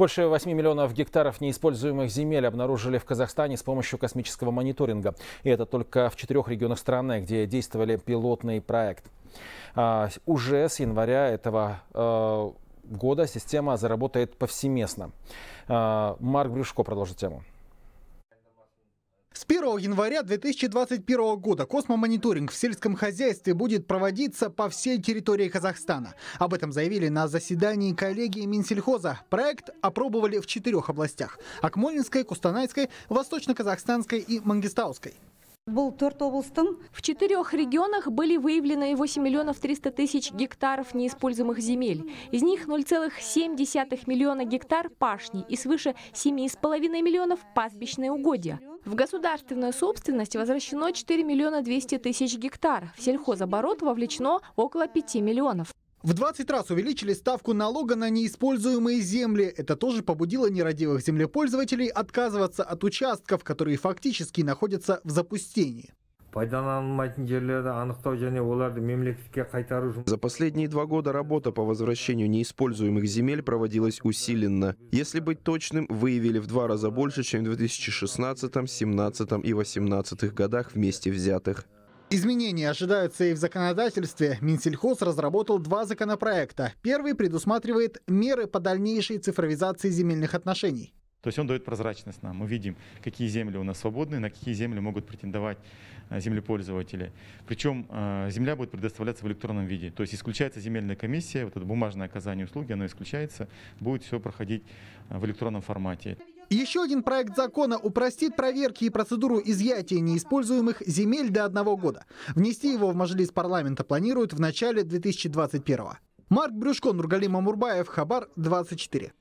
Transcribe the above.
Больше 8 миллионов гектаров неиспользуемых земель обнаружили в Казахстане с помощью космического мониторинга. И это только в четырех регионах страны, где действовали пилотный проект. А, уже с января этого а, года система заработает повсеместно. А, Марк Брюшко продолжит тему. С 1 января 2021 года космомониторинг в сельском хозяйстве будет проводиться по всей территории Казахстана. Об этом заявили на заседании коллегии Минсельхоза. Проект опробовали в четырех областях – Акмолинской, Кустанайской, Восточно-Казахстанской и Мангистауской. В четырех регионах были выявлены 8 миллионов 300 тысяч гектаров неиспользуемых земель. Из них 0,7 миллиона гектар пашни и свыше 7,5 миллионов пастбищные угодья. В государственную собственность возвращено 4 миллиона 200 тысяч гектар. В сельхозоборот вовлечено около 5 миллионов. В 20 раз увеличили ставку налога на неиспользуемые земли. Это тоже побудило нерадивых землепользователей отказываться от участков, которые фактически находятся в запустении. За последние два года работа по возвращению неиспользуемых земель проводилась усиленно. Если быть точным, выявили в два раза больше, чем в 2016, 2017 и 2018 годах вместе взятых. Изменения ожидаются и в законодательстве. Минсельхоз разработал два законопроекта. Первый предусматривает меры по дальнейшей цифровизации земельных отношений. То есть он дает прозрачность нам. Мы видим, какие земли у нас свободны, на какие земли могут претендовать э, землепользователи. Причем э, земля будет предоставляться в электронном виде. То есть исключается земельная комиссия, вот это бумажное оказание услуги, оно исключается, будет все проходить э, в электронном формате. Еще один проект закона упростит проверки и процедуру изъятия неиспользуемых земель до одного года. Внести его в Мажилис парламента планируют в начале 2021 года. Марк Брюшко, Нургалим Амурбаев, Хабар, 24.